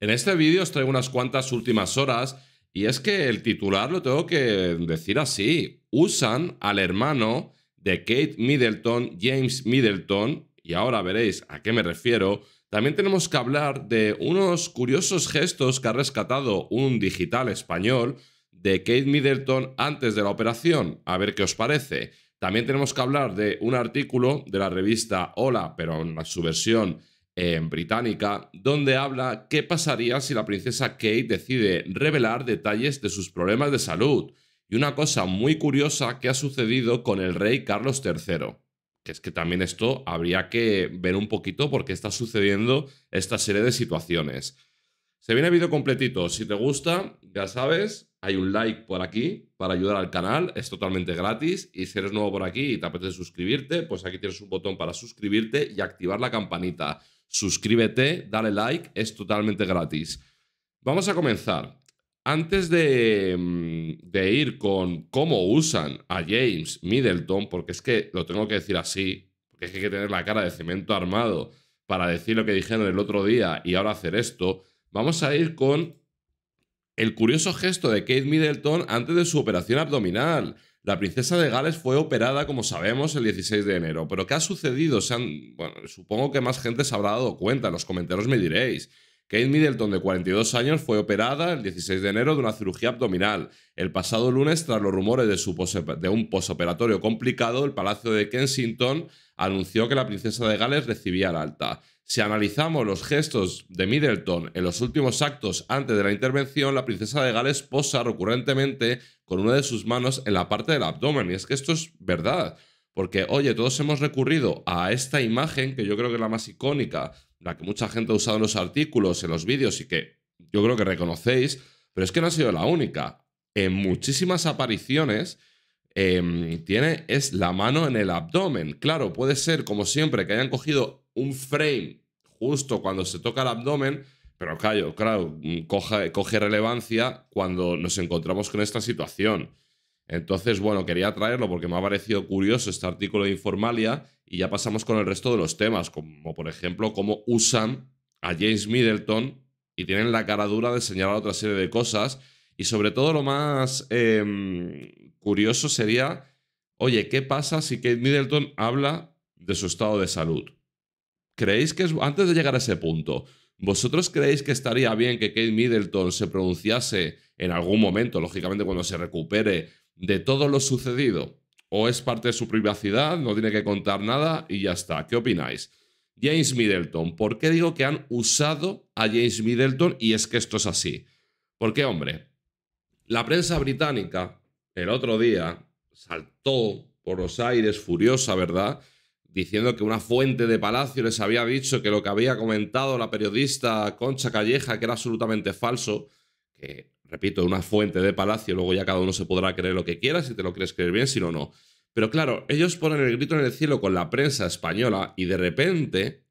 En este vídeo os traigo unas cuantas últimas horas y es que el titular lo tengo que decir así. Usan al hermano de Kate Middleton, James Middleton, y ahora veréis a qué me refiero. También tenemos que hablar de unos curiosos gestos que ha rescatado un digital español de Kate Middleton antes de la operación. A ver qué os parece. También tenemos que hablar de un artículo de la revista Hola, pero en su versión en británica, donde habla qué pasaría si la princesa Kate decide revelar detalles de sus problemas de salud y una cosa muy curiosa que ha sucedido con el rey Carlos III. Que es que también esto habría que ver un poquito porque está sucediendo esta serie de situaciones. Se viene el vídeo completito. Si te gusta, ya sabes, hay un like por aquí para ayudar al canal. Es totalmente gratis. Y si eres nuevo por aquí y te apetece suscribirte, pues aquí tienes un botón para suscribirte y activar la campanita suscríbete, dale like, es totalmente gratis. Vamos a comenzar. Antes mm, de, ir con cómo usan a James Middleton, porque es que lo tengo que decir así, porque es que hay que tener la cara de cemento armado para decir lo que dijeron el otro día y ahora hacer esto, vamos a ir con el curioso gesto de Kate Middleton antes de su operación abdominal. La princesa de Gales fue operada, como sabemos, el 16 de enero. Pero ¿qué ha sucedido? supongo que más gente se habrá dado cuenta, en los comentarios me diréis. Kate Middleton, de 42 años, fue operada el 16 de enero de una cirugía abdominal. El pasado lunes, tras los rumores de, un posoperatorio complicado, el Palacio de Kensington anunció que la princesa de Gales recibía el alta. Si analizamos los gestos de Middleton en los últimos actos antes de la intervención, la princesa de Gales posa recurrentemente con una de sus manos en la parte del abdomen. Y es que esto es verdad. Porque, oye, todos hemos recurrido a esta imagen, que yo creo que es la más icónica la que mucha gente ha usado en los artículos, en los vídeos y que yo creo que reconocéis, pero es que no ha sido la única. En muchísimas apariciones em, tiene es la mano en el abdomen. Claro, puede ser como siempre que hayan cogido un frame justo cuando se toca el abdomen, pero claro, claro coge relevancia cuando nos encontramos con esta situación. Entonces, bueno, quería traerlo porque me ha parecido curioso este artículo de Informalia y ya pasamos con el resto de los temas, como por ejemplo cómo usan a James Middleton y tienen la cara dura de señalar otra serie de cosas. Y sobre todo lo más em, curioso sería, oye, ¿qué pasa si Kate Middleton habla de su estado de salud? ¿Creéis que antes de llegar a ese punto, vosotros creéis que estaría bien que Kate Middleton se pronunciase en algún momento, lógicamente cuando se recupere, de todo lo sucedido. O es parte de su privacidad, no tiene que contar nada y ya está. ¿Qué opináis? James Middleton. ¿Por qué digo que han usado a James Middleton? Y es que esto es así. Porque, hombre, la prensa británica el otro día saltó por los aires furiosa, ¿verdad? Diciendo que una fuente de Palacio les había dicho que lo que había comentado la periodista Concha Calleja, que era absolutamente falso, que repito, una fuente de palacio, luego ya cada uno se podrá creer lo que quiera, si te lo quieres creer bien, si no, no. Pero claro, ellos ponen el grito en el cielo con la prensa española y de repente,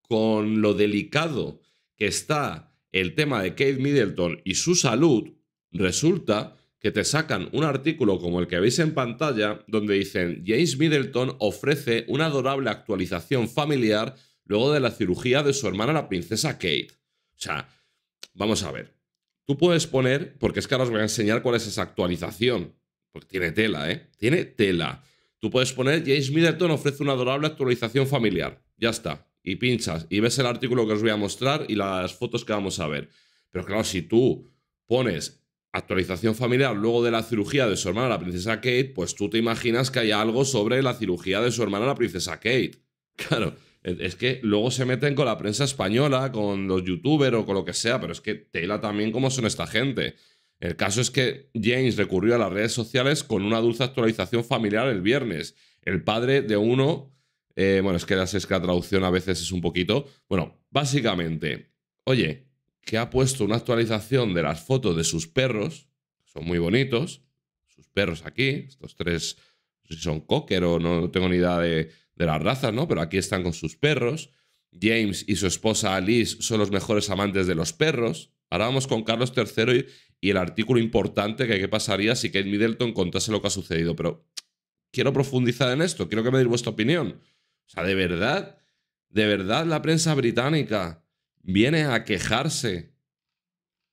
con lo delicado que está el tema de Kate Middleton y su salud, resulta que te sacan un artículo como el que veis en pantalla, donde dicen James Middleton ofrece una adorable actualización familiar luego de la cirugía de su hermana la princesa Kate. O sea, vamos a ver. Tú puedes poner, porque es que ahora os voy a enseñar cuál es esa actualización, porque tiene tela, ¿eh? Tiene tela. Tú puedes poner, James Middleton ofrece una adorable actualización familiar. Ya está. Y pinchas y ves el artículo que os voy a mostrar y las fotos que vamos a ver. Pero claro, si tú pones actualización familiar luego de la cirugía de su hermana, la princesa Kate, pues tú te imaginas que hay algo sobre la cirugía de su hermana, la princesa Kate. Claro, es que luego se meten con la prensa española, con los youtubers o con lo que sea, pero es que tela también cómo son esta gente. El caso es que James recurrió a las redes sociales con una dulce actualización familiar el viernes. El padre de uno, eh, bueno, es que la traducción a veces es un poquito. Bueno, básicamente, oye, que ha puesto una actualización de las fotos de sus perros, son muy bonitos, sus perros aquí, estos tres, no sé si son cocker o no tengo ni idea de, de las razas, ¿no? Pero aquí están con sus perros. James y su esposa Alice son los mejores amantes de los perros. Ahora vamos con Carlos III y, el artículo importante que qué pasaría si Kate Middleton contase lo que ha sucedido. Pero quiero profundizar en esto, quiero que me deis vuestra opinión. O sea, de verdad, de verdad la prensa británica viene a quejarse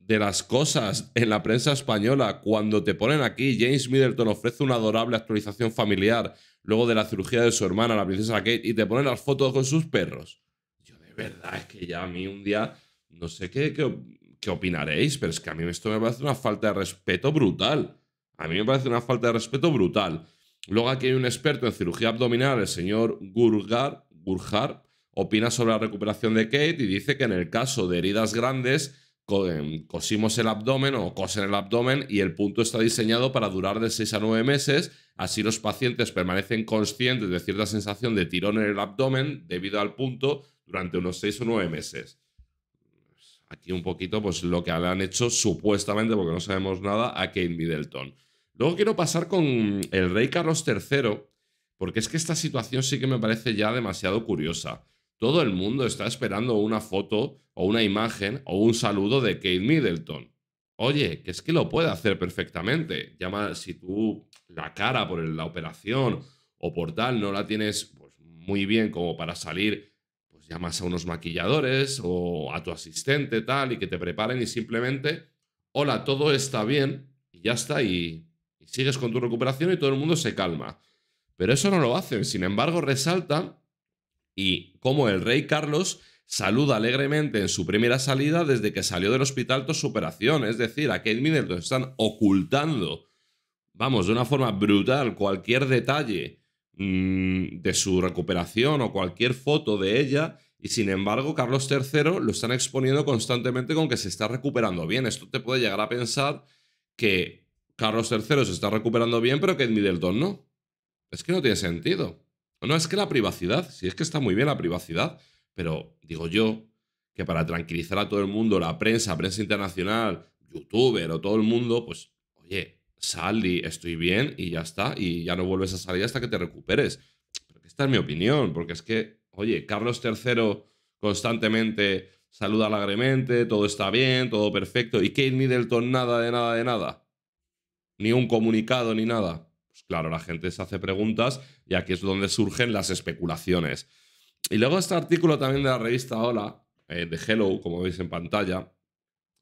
de las cosas en la prensa española cuando te ponen aquí, James Middleton ofrece una adorable actualización familiar luego de la cirugía de su hermana, la princesa Kate, y te ponen las fotos con sus perros. Yo de verdad es que ya a mí un día, no sé qué, qué, opinaréis, pero es que a mí esto me parece una falta de respeto brutal. A mí me parece una falta de respeto brutal. Luego aquí hay un experto en cirugía abdominal, el señor Gurgar, Gurjar, opina sobre la recuperación de Kate y dice que en el caso de heridas grandes, Em, cosimos el abdomen o cosen el abdomen y el punto está diseñado para durar de 6 a 9 meses. Así los pacientes permanecen conscientes de cierta sensación de tirón en el abdomen debido al punto durante unos 6 o 9 meses. Aquí un poquito pues lo que han hecho supuestamente, porque no sabemos nada, a Kate Middleton. Luego quiero pasar con el rey Carlos III, porque es que esta situación sí que me parece ya demasiado curiosa. Todo el mundo está esperando una foto o una imagen o un saludo de Kate Middleton. Oye, que es que lo puede hacer perfectamente. Llama si tú la cara por la operación o por tal no la tienes pues, muy bien como para salir, pues llamas a unos maquilladores o a tu asistente tal y que te preparen y simplemente, hola, todo está bien y ya está y, y sigues con tu recuperación y todo el mundo se calma. Pero eso no lo hacen, sin embargo resalta... y como el rey Carlos saluda alegremente en su primera salida desde que salió del hospital tras su operación. Es decir, a Kate Middleton están ocultando, vamos, de una forma brutal cualquier detalle mm, de su recuperación o cualquier foto de ella. Y sin embargo, Carlos III lo están exponiendo constantemente con que se está recuperando bien. Esto te puede llegar a pensar que Carlos III se está recuperando bien, pero que Middleton no. Es que no tiene sentido. No es que la privacidad, si es que está muy bien la privacidad, pero digo yo que para tranquilizar a todo el mundo, la prensa, prensa internacional, youtuber o todo el mundo, pues, oye, sal y estoy bien y ya está, y ya no vuelves a salir hasta que te recuperes. Pero esta es mi opinión, porque es que, oye, Carlos III constantemente saluda alegremente, todo está bien, todo perfecto, y Kate Middleton nada de nada de nada. Ni un comunicado ni nada. Pues claro, la gente se hace preguntas y aquí es donde surgen las especulaciones. Y luego este artículo también de la revista Hola, eh, de Hello, como veis en pantalla,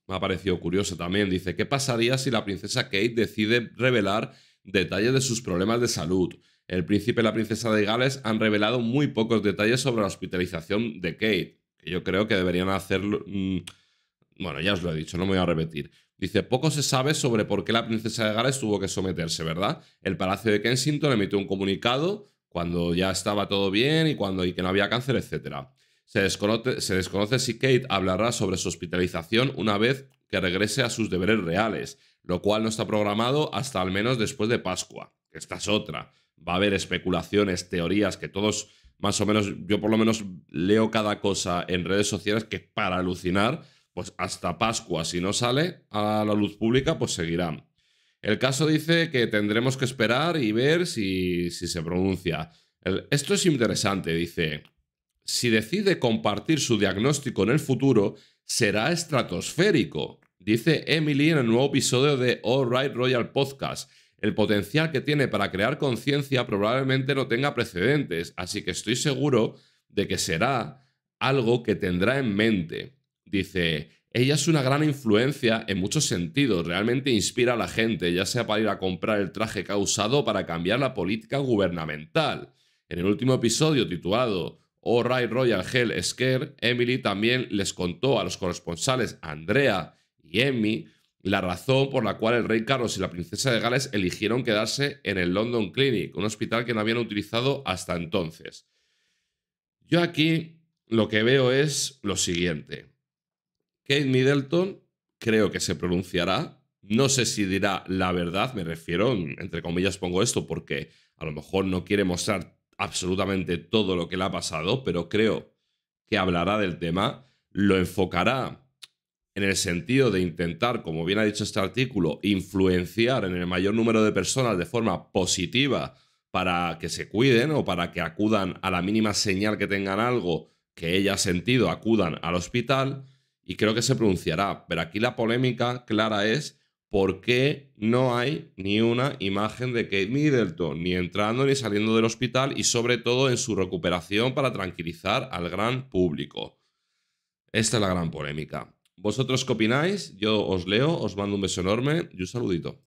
me ha parecido curioso también. Dice, ¿qué pasaría si la princesa Kate decide revelar detalles de sus problemas de salud? El príncipe y la princesa de Gales han revelado muy pocos detalles sobre la hospitalización de Kate. Que yo creo que deberían hacerlo... Mm, bueno, ya os lo he dicho, no me voy a repetir. Dice, poco se sabe sobre por qué la princesa de Gales tuvo que someterse, ¿verdad? El Palacio de Kensington emitió un comunicado cuando ya estaba todo bien y cuando y que no había cáncer, etc. Se se desconoce si Kate hablará sobre su hospitalización una vez que regrese a sus deberes reales, lo cual no está programado hasta al menos después de Pascua. Esta es otra. Va a haber especulaciones, teorías, que todos más o menos, yo por lo menos leo cada cosa en redes sociales que para alucinar, pues hasta Pascua, si no sale a la luz pública, pues seguirán. El caso dice que tendremos que esperar y ver si, se pronuncia. esto es interesante, dice. Si decide compartir su diagnóstico en el futuro, será estratosférico, dice Emily en el nuevo episodio de All Right Royal Podcast. El potencial que tiene para crear conciencia probablemente no tenga precedentes, así que estoy seguro de que será algo que tendrá en mente. Dice, ella es una gran influencia en muchos sentidos, realmente inspira a la gente, ya sea para ir a comprar el traje que ha usado para cambiar la política gubernamental. En el último episodio titulado All oh, Right Royal Hell Scare, Emily también les contó a los corresponsales Andrea y Emmy la razón por la cual el rey Carlos y la princesa de Gales eligieron quedarse en el London Clinic, un hospital que no habían utilizado hasta entonces. Yo aquí lo que veo es lo siguiente. Kate Middleton creo que se pronunciará. No sé si dirá la verdad, me refiero, entre comillas pongo esto porque a lo mejor no quiere mostrar absolutamente todo lo que le ha pasado, pero creo que hablará del tema, lo enfocará en el sentido de intentar, como bien ha dicho este artículo, influenciar en el mayor número de personas de forma positiva para que se cuiden o para que acudan a la mínima señal que tengan algo que ella ha sentido, acudan al hospital y creo que se pronunciará. Pero aquí la polémica clara es por qué no hay ni una imagen de Kate Middleton, ni entrando ni saliendo del hospital y sobre todo en su recuperación para tranquilizar al gran público. Esta es la gran polémica. ¿Vosotros qué opináis? Yo os leo, os mando un beso enorme y un saludito.